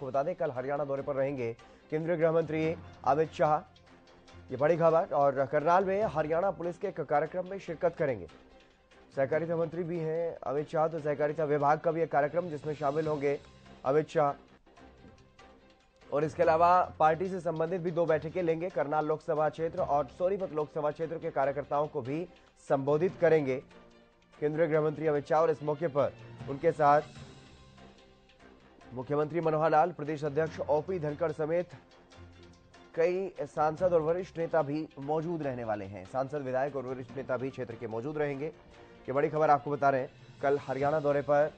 आपको बता दें कल हरियाणा दौरे पर रहेंगे केंद्रीय गृह मंत्री अमित शाह ये बड़ी खबर और करनाल में हरियाणा पुलिस के एक कार्यक्रम में शिरकत करेंगे सहकारिता मंत्री भी हैं अमित शाह तो सहकारिता विभाग का भी एक कार्यक्रम जिसमें शामिल होंगे अमित शाह और इसके अलावा पार्टी से संबंधित भी दो बैठकें लेंगे करनाल लोकसभा क्षेत्र और सोनीपत लोकसभा क्षेत्र के कार्यकर्ताओं को भी संबोधित करेंगे केंद्रीय गृह मंत्री अमित शाह और इस मौके पर उनके साथ मुख्यमंत्री मनोहर लाल प्रदेश अध्यक्ष ओपी धनखड़ समेत कई सांसद और वरिष्ठ नेता भी मौजूद रहने वाले हैं सांसद विधायक और वरिष्ठ नेता भी क्षेत्र के मौजूद रहेंगे ये बड़ी खबर आपको बता रहे हैं कल हरियाणा दौरे पर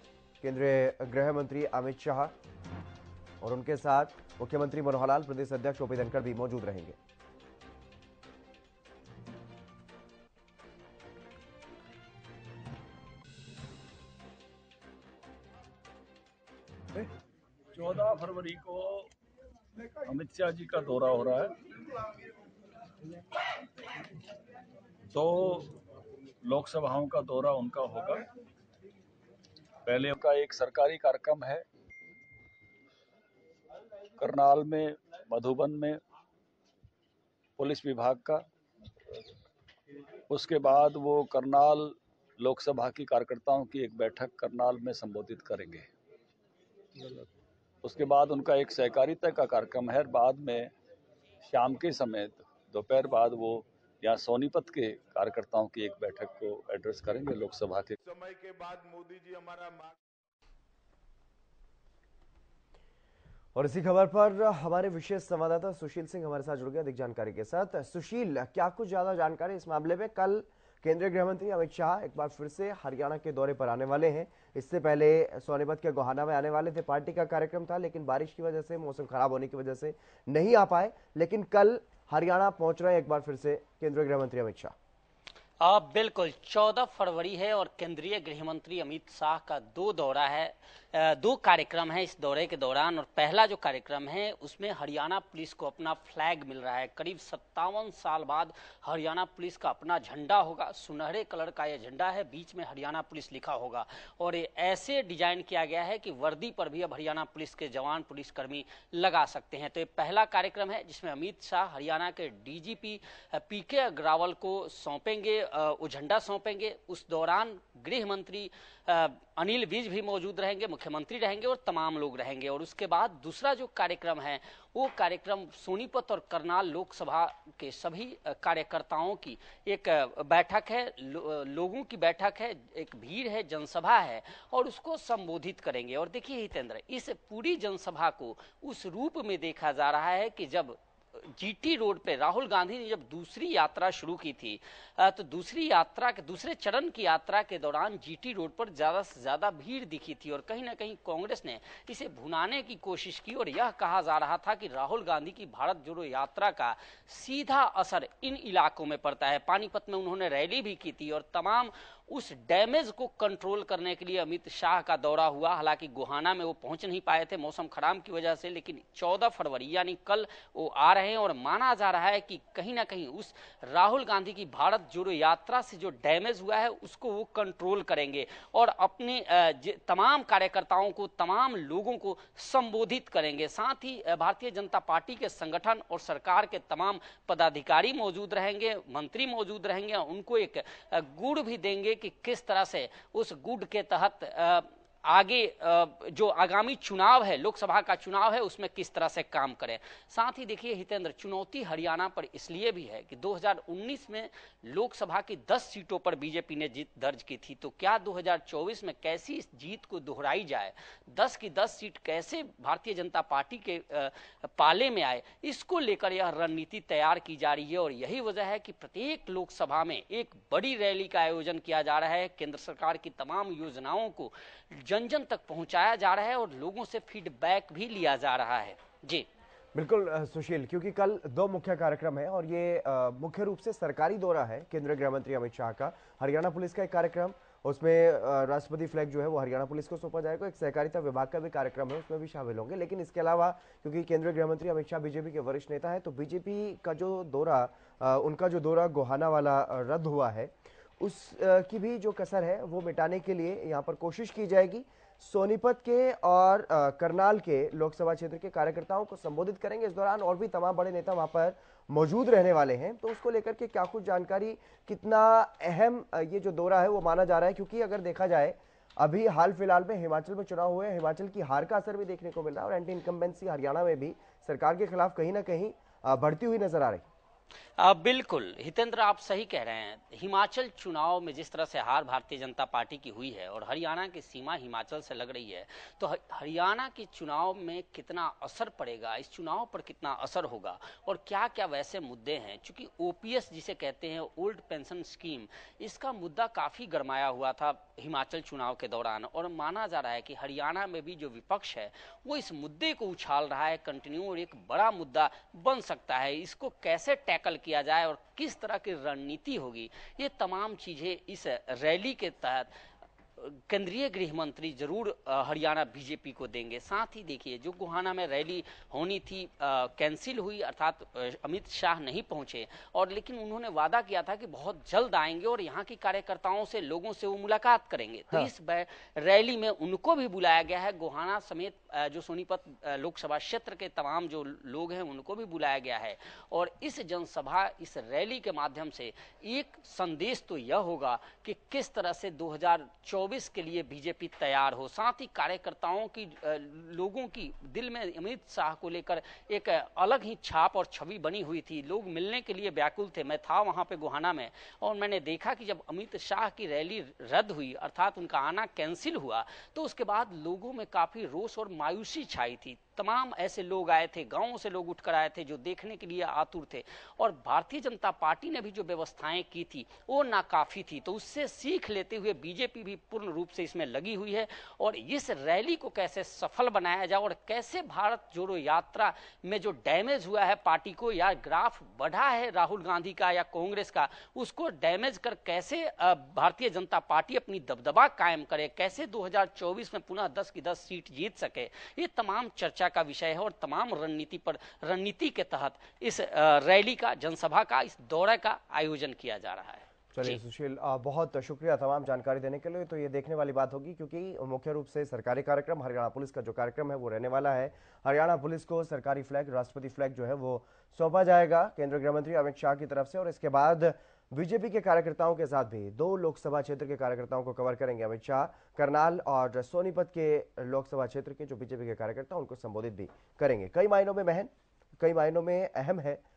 केंद्रीय गृह मंत्री अमित शाह और उनके साथ मुख्यमंत्री मनोहर लाल प्रदेश अध्यक्ष ओपी धनखड़ भी मौजूद रहेंगे चौदह फरवरी को अमित शाह जी का दौरा हो रहा है दो लोकसभाओं का दौरा उनका होगा पहले उनका एक सरकारी कार्यक्रम है करनाल में मधुबन में पुलिस विभाग का उसके बाद वो करनाल लोकसभा की कार्यकर्ताओं की एक बैठक करनाल में संबोधित करेंगे उसके बाद उनका एक सहकारिता का कार्यक्रम है बाद में शाम के समय दोपहर बाद वो यहाँ सोनीपत के कार्यकर्ताओं की एक बैठक को एड्रेस करेंगे लोकसभा के समय के बाद मोदी जी हमारा और इसी खबर पर हमारे विशेष संवाददाता सुशील सिंह हमारे साथ जुड़ गए अधिक जानकारी के साथ सुशील क्या कुछ ज्यादा जानकारी इस मामले में कल केंद्रीय गृहमंत्री अमित शाह एक बार फिर से हरियाणा के दौरे पर आने वाले हैं इससे पहले सोनीपत के गोहाना में आने वाले थे पार्टी का कार्यक्रम था लेकिन बारिश की वजह से मौसम खराब होने की वजह से नहीं आ पाए लेकिन कल हरियाणा पहुंच रहे हैं एक बार फिर से केंद्रीय गृह मंत्री अमित शाह आप बिल्कुल 14 फरवरी है और केंद्रीय गृह मंत्री अमित शाह का दो दौरा है दो कार्यक्रम हैं इस दौरे के दौरान और पहला जो कार्यक्रम है उसमें हरियाणा पुलिस को अपना फ्लैग मिल रहा है करीब सत्तावन साल बाद हरियाणा पुलिस का अपना झंडा होगा सुनहरे कलर का यह झंडा है बीच में हरियाणा पुलिस लिखा होगा और ये ऐसे डिजाइन किया गया है कि वर्दी पर भी अब हरियाणा पुलिस के जवान पुलिसकर्मी लगा सकते हैं तो ये पहला कार्यक्रम है जिसमें अमित शाह हरियाणा के डीजीपी पीके अग्रवाल को सौंपेंगे वो झंडा सौंपेंगे उस दौरान गृह मंत्री अनिल विज भी मौजूद रहेंगे मुख्यमंत्री रहेंगे और तमाम लोग रहेंगे और उसके बाद दूसरा जो कार्यक्रम है वो कार्यक्रम सोनीपत और करनाल लोकसभा के सभी कार्यकर्ताओं की एक बैठक है लो, लोगों की बैठक है एक भीड़ है जनसभा है और उसको संबोधित करेंगे और देखिए हितेंद्र इस पूरी जनसभा को उस रूप में देखा जा रहा है कि जब जीटी रोड पे राहुल गांधी ने जब दूसरी यात्रा शुरू की थी तो दूसरी यात्रा के दूसरे चरण की यात्रा के दौरान जीटी रोड पर ज्यादा से ज्यादा भीड़ दिखी थी और कहीं ना कहीं कांग्रेस ने इसे भुनाने की कोशिश की और यह कहा जा रहा था कि राहुल गांधी की भारत जोड़ो यात्रा का सीधा असर इन इलाकों में पड़ता है पानीपत में उन्होंने रैली भी की थी और तमाम उस डैमेज को कंट्रोल करने के लिए अमित शाह का दौरा हुआ हालांकि गुहाना में वो पहुंच नहीं पाए थे मौसम खराब की वजह से लेकिन 14 फरवरी यानी कल वो आ रहे हैं और माना जा रहा है कि कहीं ना कहीं उस राहुल गांधी की भारत जोड़ो यात्रा से जो डैमेज हुआ है उसको वो कंट्रोल करेंगे और अपने तमाम कार्यकर्ताओं को तमाम लोगों को संबोधित करेंगे साथ ही भारतीय जनता पार्टी के संगठन और सरकार के तमाम पदाधिकारी मौजूद रहेंगे मंत्री मौजूद रहेंगे उनको एक गुड़ भी देंगे कि किस तरह से उस गुड के तहत आगे जो आगामी चुनाव है लोकसभा का चुनाव है उसमें किस तरह से काम करें साथ ही देखिए हितेंद्र चुनौती हरियाणा पर इसलिए भी है कि 2019 में लोकसभा की 10 सीटों पर बीजेपी ने जीत दर्ज की थी तो क्या 2024 में कैसी इस जीत को दोहराई जाए 10 की 10 सीट कैसे भारतीय जनता पार्टी के पाले में आए इसको लेकर यह रणनीति तैयार की जा रही है और यही वजह है कि प्रत्येक लोकसभा में एक बड़ी रैली का आयोजन किया जा रहा है केंद्र सरकार की तमाम योजनाओं को जन जन तक पहुंचाया जा रहा है और लोगों से फीडबैक भी लिया जा रहा है जी बिल्कुल सुशील क्योंकि कल दो मुख्य कार्यक्रम है और ये मुख्य रूप से सरकारी दौरा है केंद्रीय गृह मंत्री अमित शाह का हरियाणा पुलिस का एक कार्यक्रम उसमें राष्ट्रपति फ्लैग जो है वो हरियाणा पुलिस को सौंपा जाएगा एक सहकारिता विभाग का भी कार्यक्रम है उसमें भी शामिल होंगे लेकिन इसके अलावा क्योंकि केंद्रीय गृह मंत्री अमित शाह बीजेपी के वरिष्ठ नेता है तो बीजेपी का जो दौरा उनका जो दौरा गोहाना वाला रद्द हुआ है उस की भी जो कसर है वो मिटाने के लिए यहाँ पर कोशिश की जाएगी सोनीपत के और करनाल के लोकसभा क्षेत्र के कार्यकर्ताओं को संबोधित करेंगे इस दौरान और भी तमाम बड़े नेता वहाँ पर मौजूद रहने वाले हैं तो उसको लेकर के क्या कुछ जानकारी कितना अहम ये जो दौरा है वो माना जा रहा है क्योंकि अगर देखा जाए अभी हाल फिलहाल में हिमाचल में चुनाव हुए हिमाचल की हार का असर भी देखने को मिल रहा है और एंटी इनकम्बेंसी हरियाणा में भी सरकार के खिलाफ कहीं ना कहीं बढ़ती हुई नजर आ रही आ, बिल्कुल हितेंद्र आप सही कह रहे हैं हिमाचल चुनाव में जिस तरह से हार भारतीय जनता पार्टी की हुई है और हरियाणा की सीमा हिमाचल से लग रही है तो हरियाणा के चुनाव में कितना असर पड़ेगा इस चुनाव पर कितना असर होगा और क्या क्या वैसे मुद्दे हैं चूंकि ओपीएस जिसे कहते हैं ओल्ड पेंशन स्कीम इसका मुद्दा काफी गरमाया हुआ था हिमाचल चुनाव के दौरान और माना जा रहा है कि हरियाणा में भी जो विपक्ष है वो इस मुद्दे को उछाल रहा है कंटिन्यू और एक बड़ा मुद्दा बन सकता है इसको कैसे टैकल किया जाए और किस तरह की रणनीति होगी ये तमाम चीज़ें इस रैली के तहत केंद्रीय गृह मंत्री जरूर हरियाणा बीजेपी को देंगे साथ ही देखिए जो गुहाना में रैली होनी थी कैंसिल हुई अर्थात अमित शाह नहीं पहुंचे और लेकिन उन्होंने वादा किया था कि बहुत जल्द आएंगे और यहाँ की कार्यकर्ताओं से लोगों से वो मुलाकात करेंगे तो हाँ। तो इस रैली में उनको भी बुलाया गया है गोहाना समेत जो सोनीपत लोकसभा क्षेत्र के तमाम जो लोग हैं उनको भी बुलाया गया है और इस जनसभा इस रैली के माध्यम से एक संदेश तो यह होगा कि किस तरह से दो चौबीस के लिए बीजेपी तैयार हो साथ ही कार्यकर्ताओं की लोगों की दिल में अमित शाह को लेकर एक अलग ही छाप और छवि बनी हुई थी लोग मिलने के लिए व्याकुल थे मैं था वहां पे गुहाना में और मैंने देखा कि जब अमित शाह की रैली रद्द हुई अर्थात उनका आना कैंसिल हुआ तो उसके बाद लोगों में काफी रोष और मायूसी छाई थी तमाम ऐसे लोग आए थे गांवों से लोग उठकर आए थे जो देखने के लिए आतुर थे और भारतीय जनता पार्टी ने भी जो व्यवस्थाएं की थी वो नाकाफी थी तो उससे सीख लेते हुए बीजेपी भी पूर्ण रूप से इसमें लगी हुई है और इस रैली को कैसे सफल बनाया जाए और कैसे भारत जोड़ो यात्रा में जो डैमेज हुआ है पार्टी को या ग्राफ बढ़ा है राहुल गांधी का या कांग्रेस का उसको डैमेज कर कैसे भारतीय जनता पार्टी अपनी दबदबा कायम करे कैसे दो में पुनः दस की दस सीट जीत सके ये तमाम चर्चा चर्चा का विषय है और तमाम रणनीति पर रणनीति के तहत इस रैली का जनसभा का इस दौरे का आयोजन किया जा रहा है चलिए सुशील बहुत शुक्रिया तमाम जानकारी देने के लिए तो ये देखने वाली बात होगी क्योंकि मुख्य रूप से सरकारी कार्यक्रम हरियाणा पुलिस का जो कार्यक्रम है वो रहने वाला है हरियाणा पुलिस को सरकारी फ्लैग राष्ट्रपति फ्लैग जो है वो सौंपा जाएगा केंद्रीय गृह मंत्री अमित शाह की तरफ से और इसके बाद बीजेपी के कार्यकर्ताओं के साथ भी दो लोकसभा क्षेत्र के कार्यकर्ताओं को कवर करेंगे अमित शाह करनाल और सोनीपत के लोकसभा क्षेत्र के जो बीजेपी के कार्यकर्ता उनको संबोधित भी करेंगे कई मायनों में महन कई मायनों में अहम है